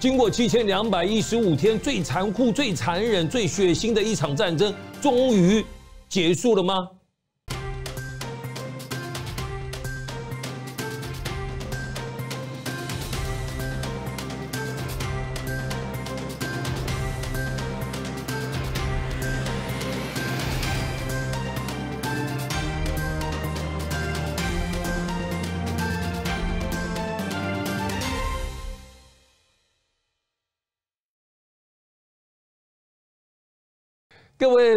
经过七千两百一十五天最残酷、最残忍、最血腥的一场战争，终于结束了吗？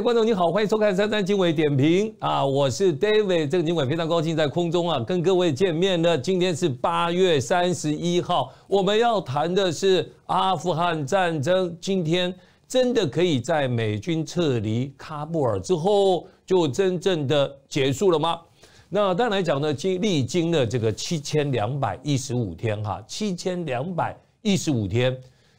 观众你好，欢迎收看三三经纬点评啊，我是 David，这个经纬非常高兴在空中啊跟各位见面呢。今天是八月三十一号，我们要谈的是阿富汗战争。今天真的可以在美军撤离喀布尔之后就真正的结束了吗？那当然来讲呢，经历经了这个七千两百一十五天哈，七千两百一十五天。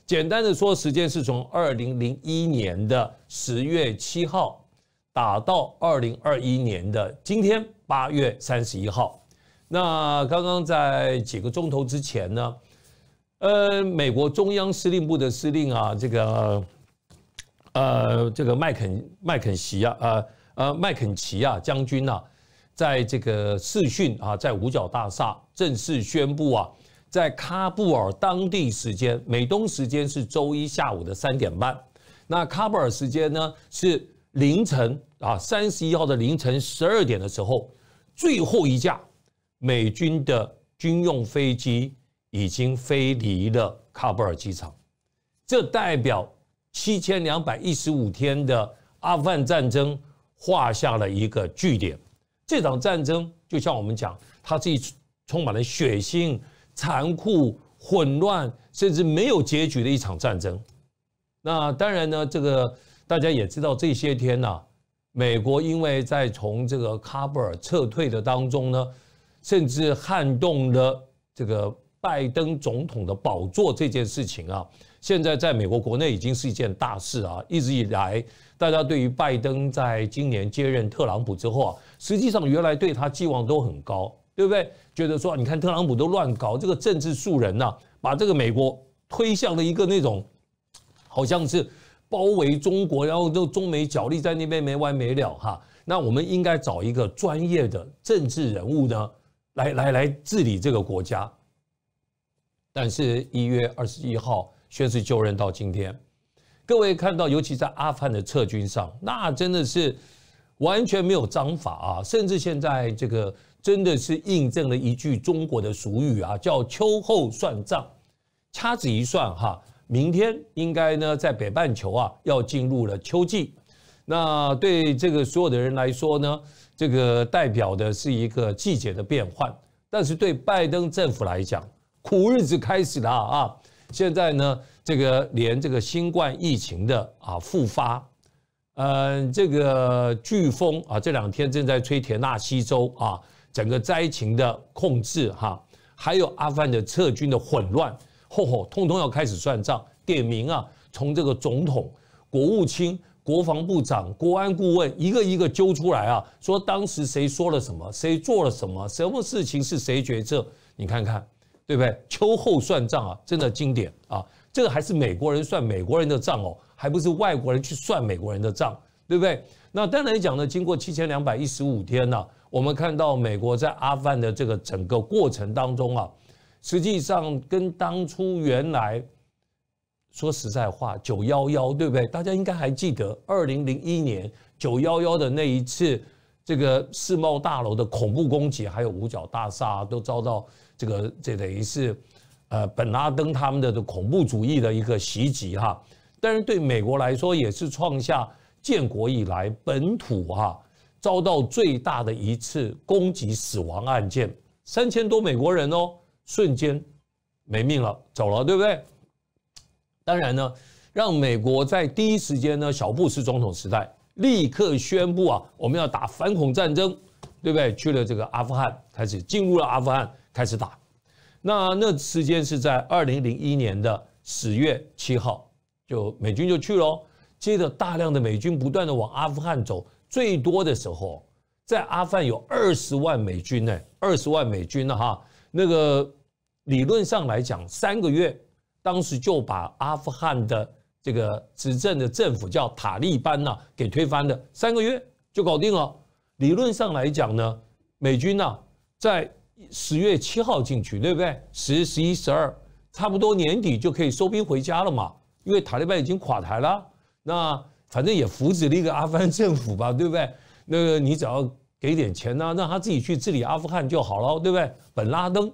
简单的说，时间是从二零零一年的十月七号打到二零二一年的今天八月三十一号。那刚刚在几个钟头之前呢，呃，美国中央司令部的司令啊，这个呃，这个麦肯麦肯齐啊，呃呃麦肯齐啊将军呐，在这个视讯啊，在五角大厦正式宣布啊。在喀布尔当地时间，美东时间是周一下午的三点半，那喀布尔时间呢是凌晨啊，三十一号的凌晨十二点的时候，最后一架美军的军用飞机已经飞离了喀布尔机场，这代表七千两百一十五天的阿富汗战争画下了一个句点。这场战争就像我们讲，它是一充满了血腥。残酷、混乱，甚至没有结局的一场战争。那当然呢，这个大家也知道，这些天呢，美国因为在从这个喀布尔撤退的当中呢，甚至撼动了这个拜登总统的宝座这件事情啊，现在在美国国内已经是一件大事啊。一直以来，大家对于拜登在今年接任特朗普之后啊，实际上原来对他寄望都很高。对不对？觉得说，你看特朗普都乱搞，这个政治素人呐，把这个美国推向了一个那种，好像是包围中国，然后就中美角力在那边没完没了哈。那我们应该找一个专业的政治人物呢，来来来治理这个国家。但是，一月二十一号宣誓就任到今天，各位看到，尤其在阿富汗的撤军上，那真的是完全没有章法啊！甚至现在这个。真的是印证了一句中国的俗语啊，叫“秋后算账”。掐指一算哈，明天应该呢在北半球啊要进入了秋季。那对这个所有的人来说呢，这个代表的是一个季节的变换。但是对拜登政府来讲，苦日子开始了啊！现在呢，这个连这个新冠疫情的啊复发，呃，这个飓风啊，这两天正在吹田纳西州啊。整个灾情的控制，哈，还有阿富汗的撤军的混乱，吼吼，通通要开始算账，点名啊，从这个总统、国务卿、国防部长、国安顾问，一个一个揪出来啊，说当时谁说了什么，谁做了什么，什么事情是谁决策？你看看，对不对？秋后算账啊，真的经典啊，这个还是美国人算美国人的账哦，还不是外国人去算美国人的账，对不对？那当然讲呢，经过七千两百一十五天呢。我们看到美国在阿富汗的这个整个过程当中啊，实际上跟当初原来说实在话，九幺幺对不对？大家应该还记得，二零零一年九幺幺的那一次这个世贸大楼的恐怖攻击，还有五角大厦都遭到这个这等于是呃本拉登他们的恐怖主义的一个袭击哈。但是对美国来说，也是创下建国以来本土哈。遭到最大的一次攻击死亡案件，三千多美国人哦，瞬间没命了，走了，对不对？当然呢，让美国在第一时间呢，小布什总统时代立刻宣布啊，我们要打反恐战争，对不对？去了这个阿富汗，开始进入了阿富汗开始打，那那时间是在二零零一年的十月七号，就美军就去了，接着大量的美军不断的往阿富汗走。最多的时候，在阿富汗有二十万美军呢，二十万美军呢哈。那个理论上来讲，三个月，当时就把阿富汗的这个执政的政府叫塔利班呐，给推翻了。三个月就搞定了。理论上来讲呢，美军呐，在十月七号进去，对不对？十、十一、十二，差不多年底就可以收兵回家了嘛。因为塔利班已经垮台了。那。反正也扶持了一个阿富汗政府吧，对不对？那个你只要给点钱呢，让他自己去治理阿富汗就好了，对不对？本拉登，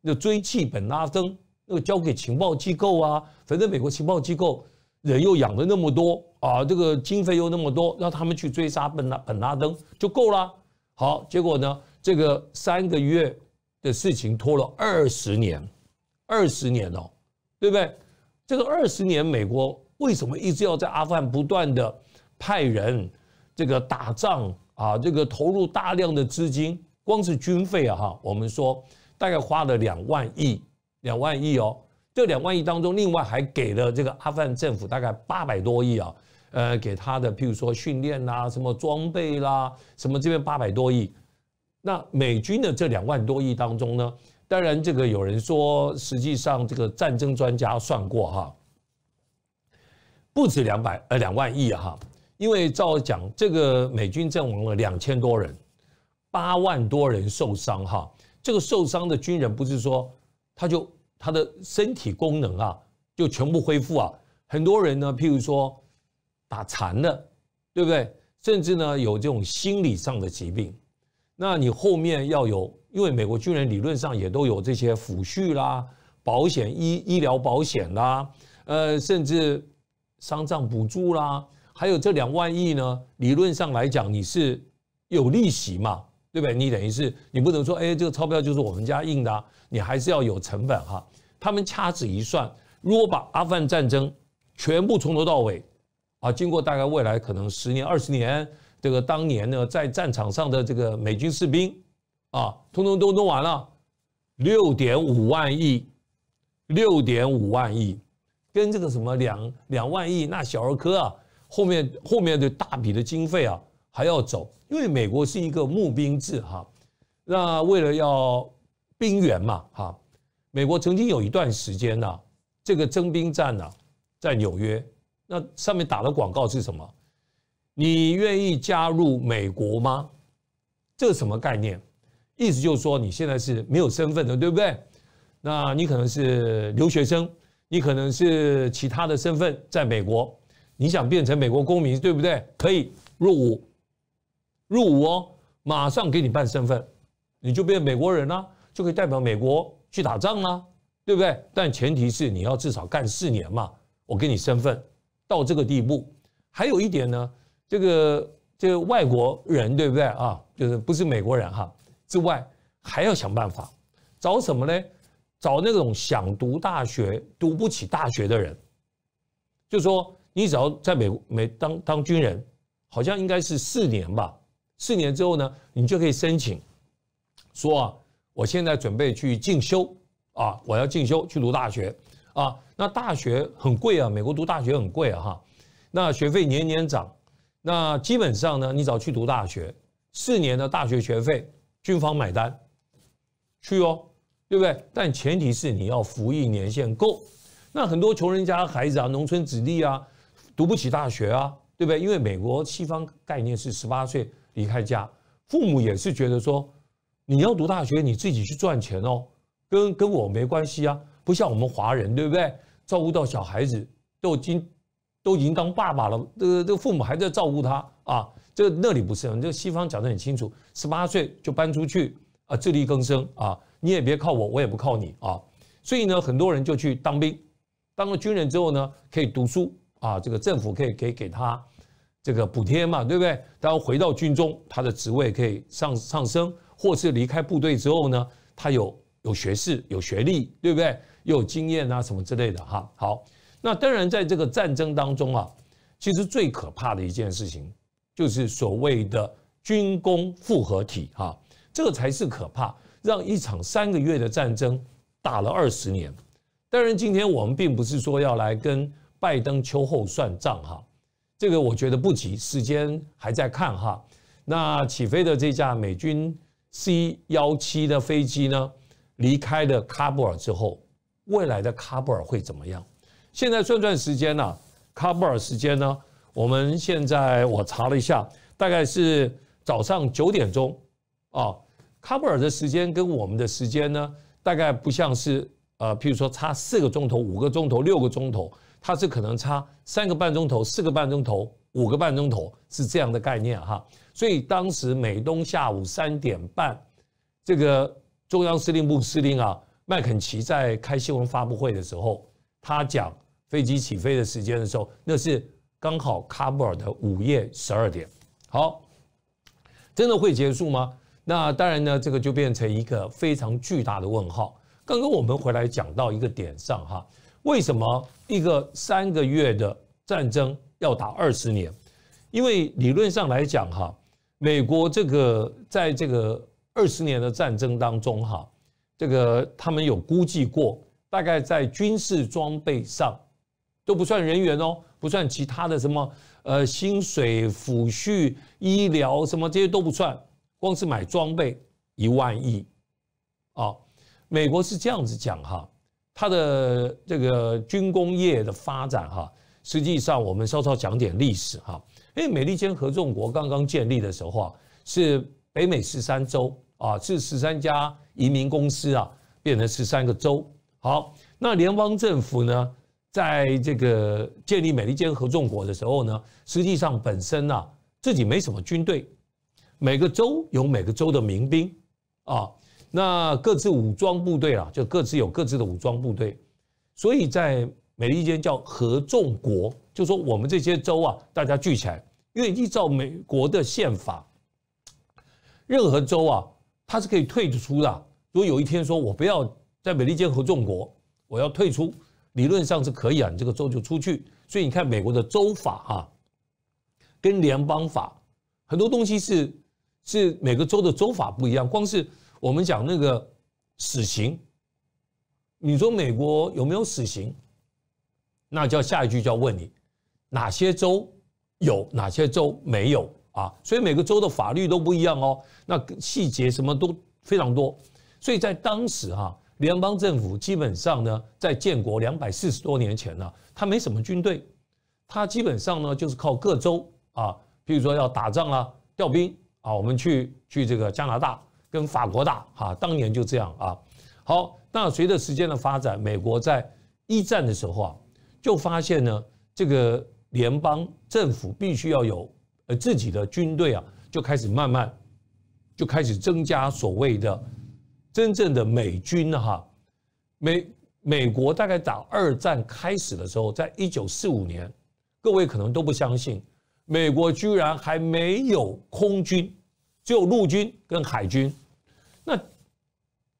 那追击本拉登，那个交给情报机构啊。反正美国情报机构人又养了那么多啊，这个经费又那么多，让他们去追杀本拉本拉登就够了。好，结果呢，这个三个月的事情拖了二十年，二十年哦，对不对？这个二十年，美国。为什么一直要在阿富汗不断的派人这个打仗啊？这个投入大量的资金，光是军费啊哈！我们说大概花了两万亿，两万亿哦。这两万亿当中，另外还给了这个阿富汗政府大概八百多亿啊，呃，给他的譬如说训练啦、什么装备啦、什么这边八百多亿。那美军的这两万多亿当中呢，当然这个有人说，实际上这个战争专家算过哈。不止两百呃两万亿啊哈，因为照我讲，这个美军阵亡了两千多人，八万多人受伤哈。这个受伤的军人不是说他就他的身体功能啊就全部恢复啊，很多人呢，譬如说打残了，对不对？甚至呢有这种心理上的疾病，那你后面要有，因为美国军人理论上也都有这些抚恤啦、保险医医疗保险啦，呃，甚至。丧葬补助啦，还有这两万亿呢？理论上来讲，你是有利息嘛，对不对？你等于是你不能说，哎，这个钞票就是我们家印的，你还是要有成本哈。他们掐指一算，如果把阿富汗战争全部从头到尾啊，经过大概未来可能十年、二十年，这个当年呢在战场上的这个美军士兵啊，通通都弄完了，六点五万亿，六点五万亿。跟这个什么两两万亿那小儿科啊，后面后面的大笔的经费啊还要走，因为美国是一个募兵制哈，那为了要兵源嘛哈，美国曾经有一段时间呢，这个征兵站呢在纽约，那上面打的广告是什么？你愿意加入美国吗？这什么概念？意思就是说你现在是没有身份的，对不对？那你可能是留学生。你可能是其他的身份，在美国，你想变成美国公民，对不对？可以入伍，入伍哦，马上给你办身份，你就变美国人了，就可以代表美国去打仗了，对不对？但前提是你要至少干四年嘛，我给你身份到这个地步。还有一点呢，这个这个外国人对不对啊？就是不是美国人哈之外，还要想办法找什么呢？找那种想读大学、读不起大学的人，就说你只要在美国美当当军人，好像应该是四年吧。四年之后呢，你就可以申请说啊，我现在准备去进修啊，我要进修去读大学啊。那大学很贵啊，美国读大学很贵啊哈，那学费年年涨。那基本上呢，你只要去读大学，四年的大学学费，军方买单，去哦。对不对？但前提是你要服役年限够。那很多穷人家孩子啊，农村子弟啊，读不起大学啊，对不对？因为美国西方概念是十八岁离开家，父母也是觉得说，你要读大学，你自己去赚钱哦，跟跟我没关系啊。不像我们华人，对不对？照顾到小孩子都已经都已经当爸爸了，这个这个父母还在照顾他啊。这那里不是，这个西方讲得很清楚，十八岁就搬出去啊，自力更生啊。你也别靠我，我也不靠你啊，所以呢，很多人就去当兵，当了军人之后呢，可以读书啊，这个政府可以可以给他这个补贴嘛，对不对？然后回到军中，他的职位可以上上升，或是离开部队之后呢，他有有学士、有学历，对不对？又有经验啊，什么之类的哈。好，那当然在这个战争当中啊，其实最可怕的一件事情就是所谓的军工复合体哈，这个才是可怕。让一场三个月的战争打了二十年，当然今天我们并不是说要来跟拜登秋后算账哈，这个我觉得不急，时间还在看哈。那起飞的这架美军 C 幺七的飞机呢，离开了喀布尔之后，未来的喀布尔会怎么样？现在算算时间呢，喀布尔时间呢，我们现在我查了一下，大概是早上九点钟啊。喀布尔的时间跟我们的时间呢，大概不像是呃，譬如说差四个钟头、五个钟头、六个钟头，它是可能差三个半钟头、四个半钟头、五个半钟头是这样的概念哈。所以当时美东下午三点半，这个中央司令部司令啊，麦肯齐在开新闻发布会的时候，他讲飞机起飞的时间的时候，那是刚好喀布尔的午夜十二点。好，真的会结束吗？那当然呢，这个就变成一个非常巨大的问号。刚刚我们回来讲到一个点上哈，为什么一个三个月的战争要打二十年？因为理论上来讲哈，美国这个在这个二十年的战争当中哈，这个他们有估计过，大概在军事装备上都不算人员哦，不算其他的什么呃薪水、抚恤、医疗什么这些都不算。光是买装备一万亿，啊，美国是这样子讲哈，它的这个军工业的发展哈，实际上我们稍稍讲点历史哈，因为美利坚合众国刚刚建立的时候啊，是北美十三州啊，是十三家移民公司啊，变成十三个州。好，那联邦政府呢，在这个建立美利坚合众国的时候呢，实际上本身呢，自己没什么军队。每个州有每个州的民兵，啊，那各自武装部队啊，就各自有各自的武装部队，所以在美利坚叫合众国，就说我们这些州啊，大家聚起来，因为依照美国的宪法，任何州啊，它是可以退出的。如果有一天说我不要在美利坚合众国，我要退出，理论上是可以啊，你这个州就出去。所以你看美国的州法哈，跟联邦法很多东西是。是每个州的州法不一样，光是我们讲那个死刑，你说美国有没有死刑？那叫下一句就要问你哪些州有，哪些州没有啊？所以每个州的法律都不一样哦，那细节什么都非常多。所以在当时哈，联邦政府基本上呢，在建国两百四十多年前呢，他没什么军队，他基本上呢就是靠各州啊，比如说要打仗啊，调兵。啊，我们去去这个加拿大跟法国大哈，当年就这样啊。好，那随着时间的发展，美国在一战的时候啊，就发现呢，这个联邦政府必须要有呃自己的军队啊，就开始慢慢就开始增加所谓的真正的美军哈。美美国大概打二战开始的时候，在一九四五年，各位可能都不相信，美国居然还没有空军。只有陆军跟海军，那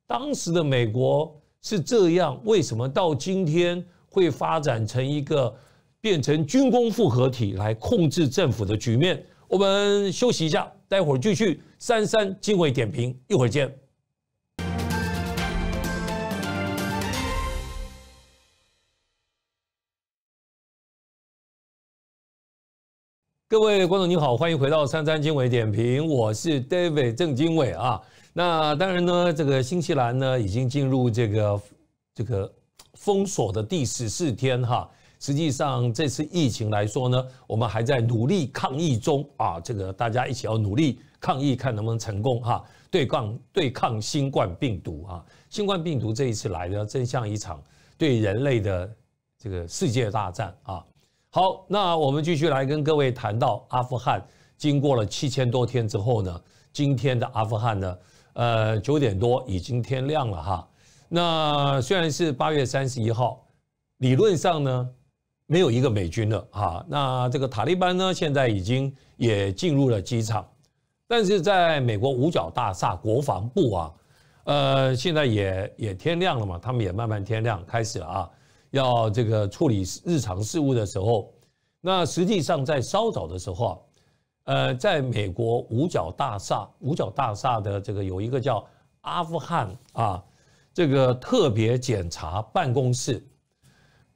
当时的美国是这样，为什么到今天会发展成一个变成军工复合体来控制政府的局面？我们休息一下，待会儿继续《三三经纬点评》，一会儿见。各位观众你好，欢迎回到三三经纬点评，我是 David 郑经纬啊。那当然呢，这个新西兰呢已经进入这个这个封锁的第十四天哈。实际上，这次疫情来说呢，我们还在努力抗疫中啊。这个大家一起要努力抗疫，看能不能成功哈。对抗对抗新冠病毒啊，新冠病毒这一次来呢，真像一场对人类的这个世界大战啊。好，那我们继续来跟各位谈到阿富汗。经过了七千多天之后呢，今天的阿富汗呢，呃，九点多已经天亮了哈。那虽然是八月三十一号，理论上呢没有一个美军了哈。那这个塔利班呢现在已经也进入了机场，但是在美国五角大厦、国防部啊，呃，现在也也天亮了嘛，他们也慢慢天亮开始了啊。要这个处理日常事务的时候，那实际上在稍早的时候啊，呃，在美国五角大厦，五角大厦的这个有一个叫阿富汗啊，这个特别检查办公室，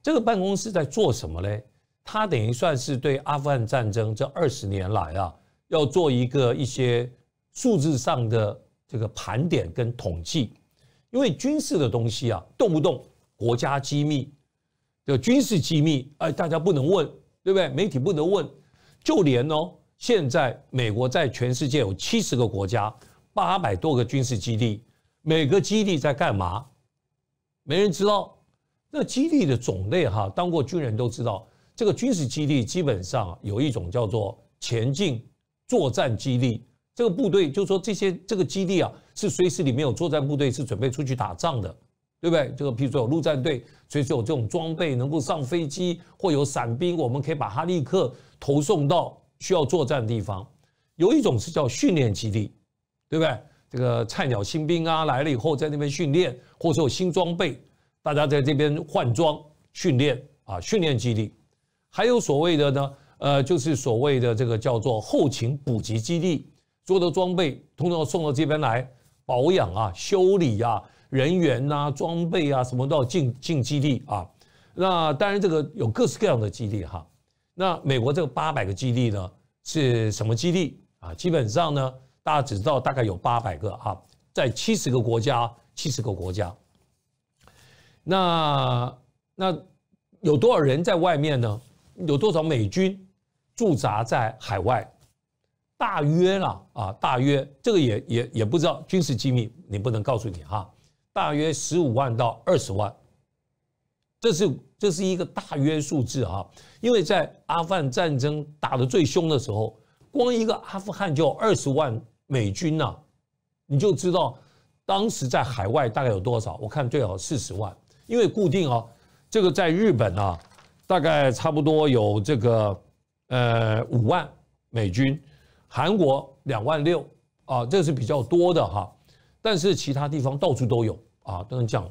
这个办公室在做什么呢？它等于算是对阿富汗战争这二十年来啊，要做一个一些数字上的这个盘点跟统计，因为军事的东西啊，动不动国家机密。有军事机密，哎，大家不能问，对不对？媒体不能问。就连哦，现在美国在全世界有七十个国家，八百多个军事基地，每个基地在干嘛？没人知道。那基地的种类哈，当过军人都知道，这个军事基地基本上有一种叫做前进作战基地，这个部队就说这些这个基地啊，是随时里面有作战部队，是准备出去打仗的。对不对？这个譬如说有陆战队，所以说有这种装备能够上飞机，或有伞兵，我们可以把它立刻投送到需要作战地方。有一种是叫训练基地，对不对？这个菜鸟新兵啊来了以后在那边训练，或者有新装备，大家在这边换装训练啊，训练基地。还有所谓的呢，呃，就是所谓的这个叫做后勤补给基地，所有的装备通常送到这边来保养啊、修理呀。人员呐，装备啊，什么都要进进基地啊。那当然，这个有各式各样的基地哈。那美国这个八百个基地呢，是什么基地啊？基本上呢，大家只知道大概有八百个啊，在七十个国家，七十个国家。那那有多少人在外面呢？有多少美军驻扎在海外？大约啦啊，大约这个也也也不知道军事机密，你不能告诉你哈。大约十五万到二十万，这是这是一个大约数字啊，因为在阿富汗战争打的最凶的时候，光一个阿富汗就二十万美军呐，你就知道当时在海外大概有多少。我看最好四十万，因为固定啊，这个在日本啊，大概差不多有这个呃五万美军，韩国两万六啊，这是比较多的哈。但是其他地方到处都有啊，都能讲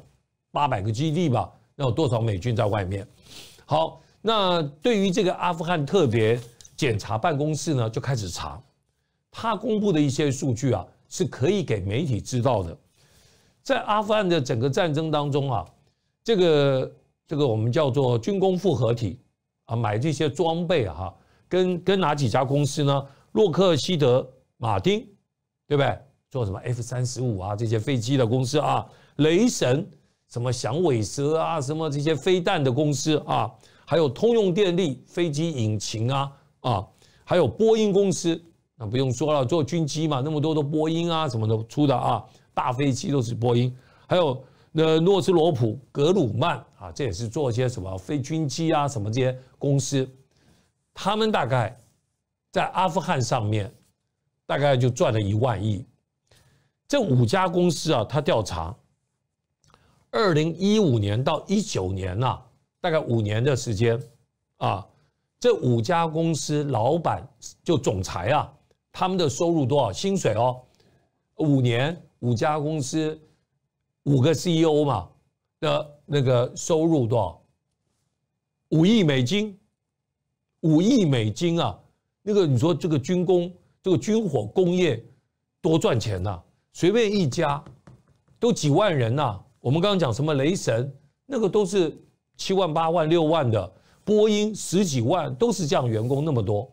八百个基地吧？那有多少美军在外面？好，那对于这个阿富汗特别检查办公室呢，就开始查。他公布的一些数据啊，是可以给媒体知道的。在阿富汗的整个战争当中啊，这个这个我们叫做军工复合体啊，买这些装备哈，跟跟哪几家公司呢？洛克希德、马丁，对不对？做什么 F 三十五啊这些飞机的公司啊，雷神什么响尾蛇啊什么这些飞弹的公司啊，还有通用电力飞机引擎啊啊，还有波音公司那不用说了，做军机嘛，那么多的波音啊什么的出的啊，大飞机都是波音，还有那诺斯罗普格鲁曼啊，这也是做些什么非军机啊什么这些公司，他们大概在阿富汗上面大概就赚了一万亿。这五家公司啊，他调查，二零一五年到一九年呐，大概五年的时间啊，这五家公司老板就总裁啊，他们的收入多少？薪水哦，五年五家公司五个 CEO 嘛的，那个收入多少？五亿美金，五亿美金啊！那个你说这个军工这个军火工业多赚钱呐？随便一家，都几万人呐。我们刚刚讲什么雷神，那个都是七万八万六万的；波音十几万，都是这样员工那么多。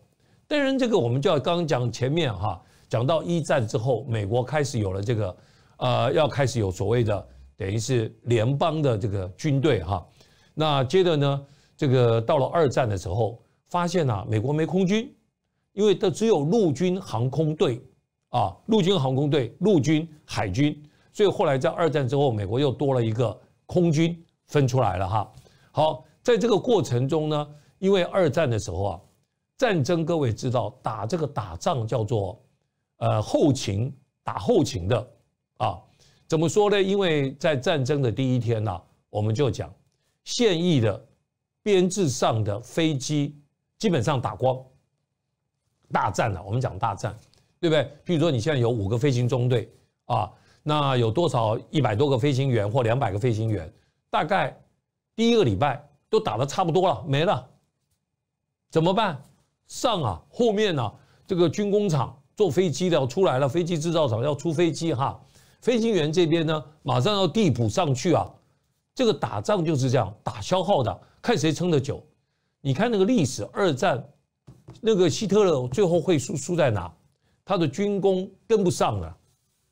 当然，这个我们就要刚刚讲前面哈，讲到一战之后，美国开始有了这个，呃，要开始有所谓的，等于是联邦的这个军队哈。那接着呢，这个到了二战的时候，发现啊，美国没空军，因为它只有陆军航空队。啊，陆军航空队、陆军、海军，所以后来在二战之后，美国又多了一个空军分出来了哈。好，在这个过程中呢，因为二战的时候啊，战争各位知道打这个打仗叫做，呃，后勤打后勤的啊，怎么说呢？因为在战争的第一天呢，我们就讲现役的编制上的飞机基本上打光，大战了，我们讲大战。对不对？譬如说你现在有五个飞行中队啊，那有多少一百多个飞行员或两百个飞行员？大概第一个礼拜都打得差不多了，没了，怎么办？上啊，后面呢？这个军工厂做飞机的要出来了，飞机制造厂要出飞机哈，飞行员这边呢马上要递补上去啊。这个打仗就是这样，打消耗的，看谁撑得久。你看那个历史，二战那个希特勒最后会输输在哪？他的军工跟不上了，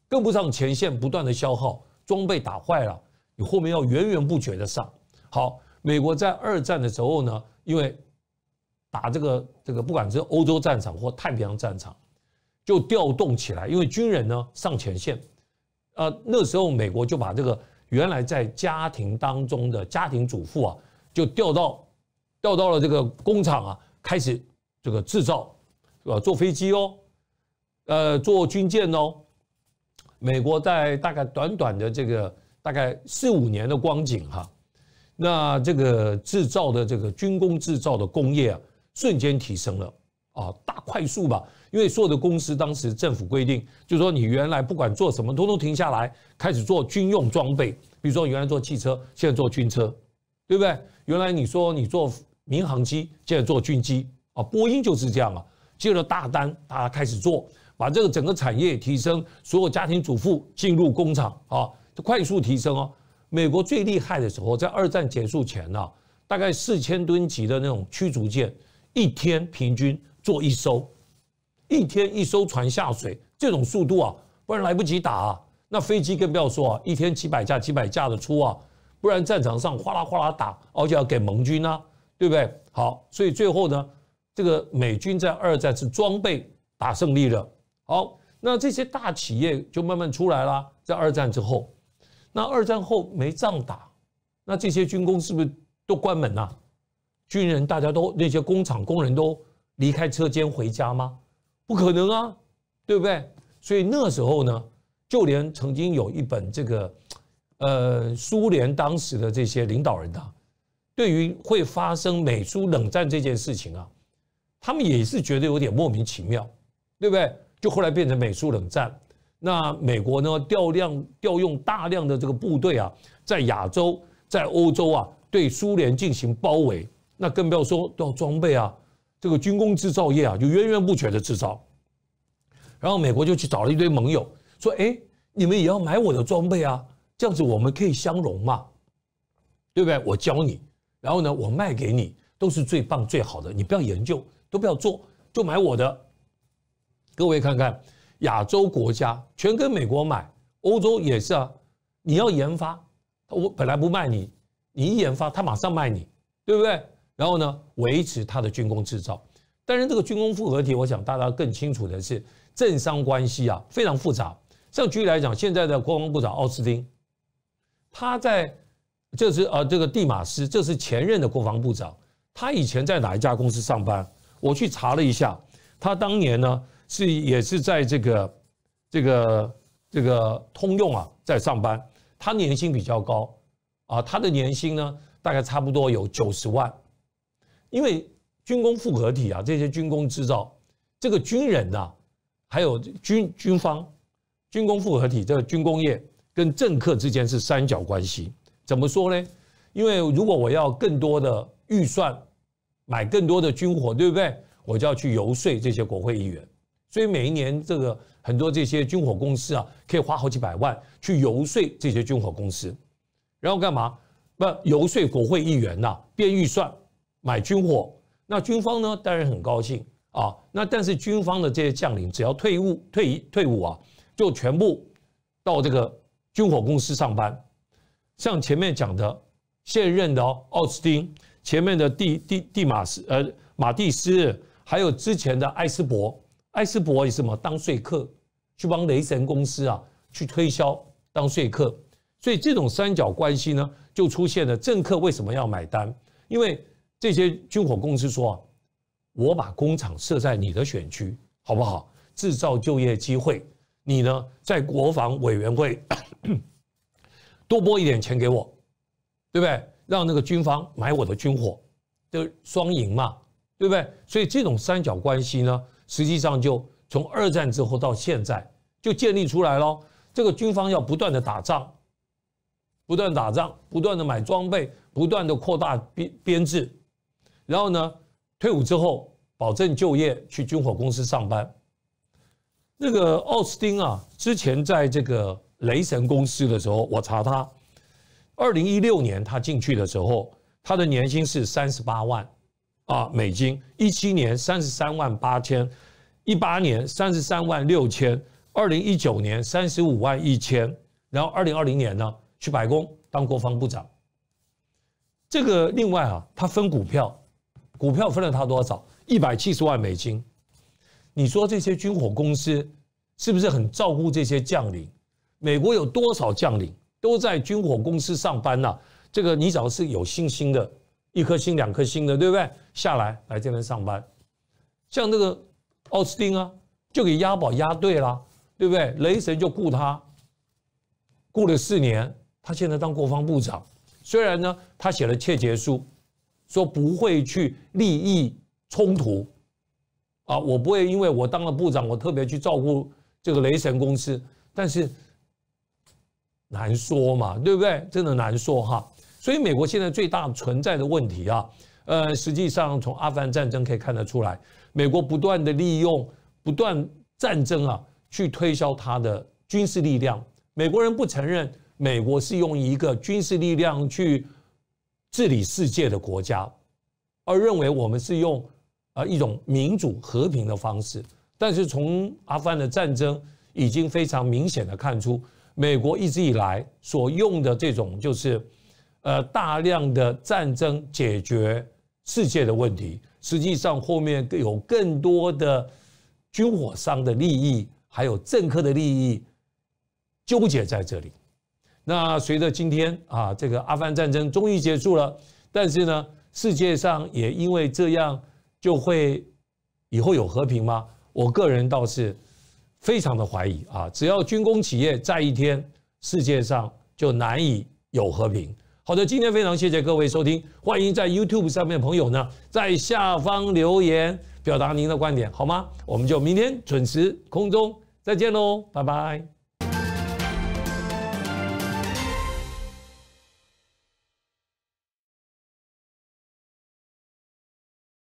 跟不上前线不断的消耗，装备打坏了，你后面要源源不绝的上。好，美国在二战的时候呢，因为打这个这个不管是欧洲战场或太平洋战场，就调动起来，因为军人呢上前线，呃那时候美国就把这个原来在家庭当中的家庭主妇啊，就调到调到了这个工厂啊，开始这个制造，呃，坐飞机哦。呃，做军舰哦，美国在大概短短的这个大概四五年的光景哈，那这个制造的这个军工制造的工业啊，瞬间提升了啊，大快速吧，因为所有的公司当时政府规定，就说你原来不管做什么，通通停下来，开始做军用装备，比如说原来做汽车，现在做军车，对不对？原来你说你做民航机，现在做军机啊，波音就是这样啊，接了大单，家开始做。把这个整个产业提升，所有家庭主妇进入工厂啊，就快速提升哦。美国最厉害的时候，在二战结束前呢，大概四千吨级的那种驱逐舰，一天平均做一艘，一天一艘船下水，这种速度啊，不然来不及打。啊。那飞机更不要说啊，一天几百架、几百架的出啊，不然战场上哗啦哗啦打，而且要给盟军啊，对不对？好，所以最后呢，这个美军在二战是装备打胜利了。好，那这些大企业就慢慢出来了。在二战之后，那二战后没仗打，那这些军工是不是都关门了？军人大家都那些工厂工人都离开车间回家吗？不可能啊，对不对？所以那时候呢，就连曾经有一本这个，呃，苏联当时的这些领导人啊，对于会发生美苏冷战这件事情啊，他们也是觉得有点莫名其妙，对不对？就后来变成美苏冷战，那美国呢调量调用大量的这个部队啊，在亚洲在欧洲啊，对苏联进行包围，那更不要说都要装备啊，这个军工制造业啊就源源不绝的制造，然后美国就去找了一堆盟友，说哎，你们也要买我的装备啊，这样子我们可以相融嘛，对不对？我教你，然后呢我卖给你，都是最棒最好的，你不要研究，都不要做，就买我的。各位看看，亚洲国家全跟美国买，欧洲也是啊。你要研发，我本来不卖你，你一研发，他马上卖你，对不对？然后呢，维持他的军工制造。但是这个军工复合体，我想大家更清楚的是，政商关系啊，非常复杂。像举例来讲，现在的国防部长奥斯汀，他在这是呃，这个蒂马斯，这是前任的国防部长，他以前在哪一家公司上班？我去查了一下，他当年呢。是也是在这个这个这个通用啊，在上班，他年薪比较高啊，他的年薪呢大概差不多有九十万。因为军工复合体啊，这些军工制造，这个军人呐，还有军军方、军工复合体这个军工业跟政客之间是三角关系。怎么说呢？因为如果我要更多的预算买更多的军火，对不对？我就要去游说这些国会议员。所以每一年，这个很多这些军火公司啊，可以花好几百万去游说这些军火公司，然后干嘛？不，游说国会议员呐，编预算买军火。那军方呢，当然很高兴啊。那但是军方的这些将领，只要退伍、退役、退伍啊，就全部到这个军火公司上班。像前面讲的，现任的奥斯汀，前面的蒂蒂蒂马斯呃马蒂斯，还有之前的埃斯伯。埃斯伯也什么当说客，去帮雷神公司啊去推销当说客，所以这种三角关系呢，就出现了。政客为什么要买单？因为这些军火公司说，我把工厂设在你的选区，好不好？制造就业机会，你呢在国防委员会多拨一点钱给我，对不对？让那个军方买我的军火，就双赢嘛，对不对？所以这种三角关系呢？实际上，就从二战之后到现在，就建立出来了。这个军方要不断的打仗，不断打仗，不断的买装备，不断的扩大编编制。然后呢，退伍之后，保证就业，去军火公司上班。那个奥斯汀啊，之前在这个雷神公司的时候，我查他，二零一六年他进去的时候，他的年薪是三十八万。啊，美金一七年三十三万八千，一八年三十三万六千，二零一九年三十五万一千，然后二零二零年呢，去白宫当国防部长。这个另外啊，他分股票，股票分了他多少？一百七十万美金。你说这些军火公司是不是很照顾这些将领？美国有多少将领都在军火公司上班呢？这个你只要是有信心的，一颗星两颗星的，对不对？下来来这边上班，像那个奥斯汀啊，就给押宝押对了，对不对？雷神就雇他，雇了四年，他现在当国防部长。虽然呢，他写了切结书，说不会去利益冲突，啊，我不会因为我当了部长，我特别去照顾这个雷神公司，但是难说嘛，对不对？真的难说哈。所以美国现在最大的存在的问题啊。呃，实际上从阿富汗战争可以看得出来，美国不断的利用不断战争啊，去推销他的军事力量。美国人不承认美国是用一个军事力量去治理世界的国家，而认为我们是用啊一种民主和平的方式。但是从阿富汗的战争已经非常明显的看出，美国一直以来所用的这种就是呃大量的战争解决。世界的问题，实际上后面有更多的军火商的利益，还有政客的利益纠结在这里。那随着今天啊，这个阿富汗战争终于结束了，但是呢，世界上也因为这样就会以后有和平吗？我个人倒是非常的怀疑啊，只要军工企业在一天，世界上就难以有和平。好的，今天非常谢谢各位收听，欢迎在 YouTube 上面的朋友呢在下方留言表达您的观点，好吗？我们就明天准时空中再见喽，拜拜。